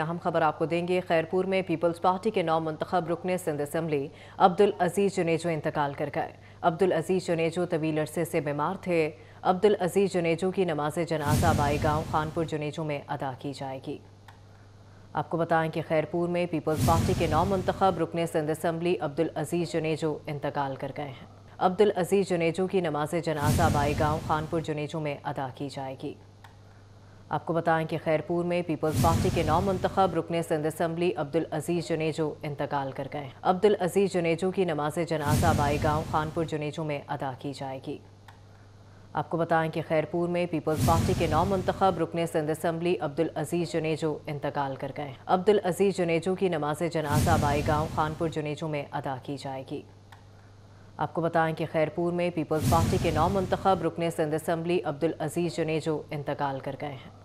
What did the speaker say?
अहम खबर आपको देंगे खैरपुर में पीपल्स पार्टी के नौ मंतखब रुकने सिंध असम्बली अब्दुल अजीज जुनेजो इंतकाल कर गए अब्दुल अजीज जुनेजो तवील अरसे से बीमार थे अब्दुल अजीज जुनेजो की नमाज जनाजा बाई गांव खानपुर जुनेजो में अदा की जाएगी आपको बताएं कि खैरपुर में पीपल्स पार्टी के नौ मंतखब रुकने सिंध असम्बली अब्दुल अजीज जुनेजो इंतकाल कर गए हैं अब्दुल अजीज जुनेजो की नमाज जनाजा बाई गांव खानपुर जुनेजो में अदा की जाएगी आपको बताएं कि खैरपुर में पीपल्स पार्टी के नौ मंतखब रुकने सिंध असम्बली अब्दुल अजीज़ जुनेजो इंतकाल कर गए अब्दुल अजीज़ जुनेजो की नमाज जनाजा गांव खानपुर जुनेजो में अदा की जाएगी आपको बताएं कि खैरपुर में पीपल्स पार्टी के नौ मंतखब रुकन सिंध असम्बली अब्दुल अजीज़ जुनेजो इंतकाल कर गए अब्दुल अजीज़ जुनेजो की नमाज जनाजा गांव खानपुर जुनेजो में अदा की जाएगी आपको बताएं कि खैरपुर में पीपल्स पार्टी के नौ मंतखब रुकन सिंध असम्बली अब्दुल अजीज़ जुनेजो इंतकाल कर गए हैं